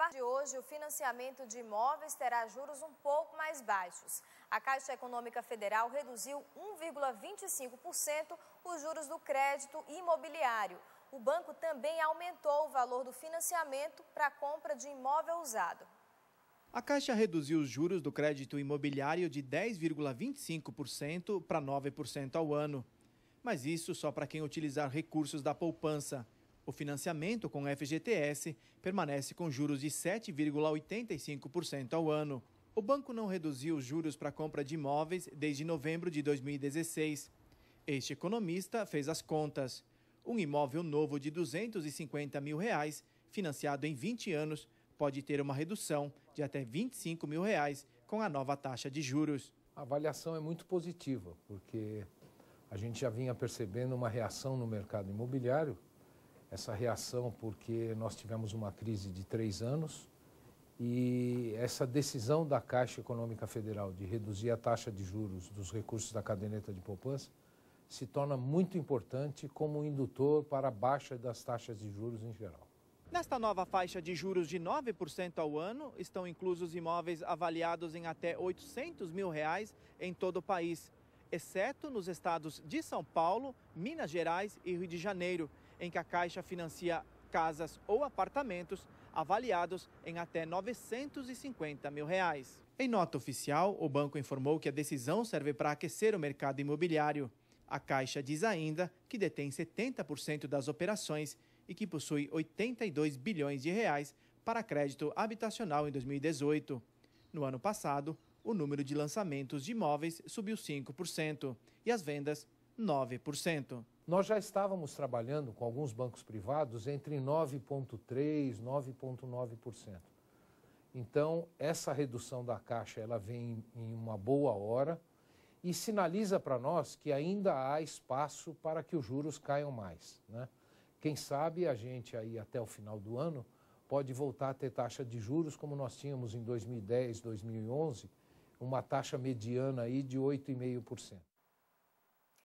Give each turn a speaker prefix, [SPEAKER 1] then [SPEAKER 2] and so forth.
[SPEAKER 1] partir de hoje, o financiamento de imóveis terá juros um pouco mais baixos. A Caixa Econômica Federal reduziu 1,25% os juros do crédito imobiliário. O banco também aumentou o valor do financiamento para a compra de imóvel usado. A Caixa reduziu os juros do crédito imobiliário de 10,25% para 9% ao ano. Mas isso só para quem utilizar recursos da poupança. O financiamento com FGTS permanece com juros de 7,85% ao ano. O banco não reduziu os juros para compra de imóveis desde novembro de 2016. Este economista fez as contas. Um imóvel novo de 250 mil reais, financiado em 20 anos, pode ter uma redução de até 25 mil reais com a nova taxa de juros.
[SPEAKER 2] A avaliação é muito positiva, porque a gente já vinha percebendo uma reação no mercado imobiliário essa reação porque nós tivemos uma crise de três anos e essa decisão da Caixa Econômica Federal de reduzir a taxa de juros dos recursos da caderneta de poupança se torna muito importante como indutor para a baixa das taxas de juros em geral.
[SPEAKER 1] Nesta nova faixa de juros de 9% ao ano, estão inclusos imóveis avaliados em até 800 mil reais em todo o país, exceto nos estados de São Paulo, Minas Gerais e Rio de Janeiro em que a Caixa financia casas ou apartamentos avaliados em até 950 mil reais. Em nota oficial, o banco informou que a decisão serve para aquecer o mercado imobiliário. A Caixa diz ainda que detém 70% das operações e que possui 82 bilhões de reais para crédito habitacional em 2018. No ano passado, o número de lançamentos de imóveis subiu 5% e as vendas 9%.
[SPEAKER 2] Nós já estávamos trabalhando com alguns bancos privados entre 9,3% e 9,9%. Então, essa redução da caixa ela vem em uma boa hora e sinaliza para nós que ainda há espaço para que os juros caiam mais. Né? Quem sabe a gente aí até o final do ano pode voltar a ter taxa de juros como nós tínhamos em 2010, 2011, uma taxa mediana aí de 8,5%.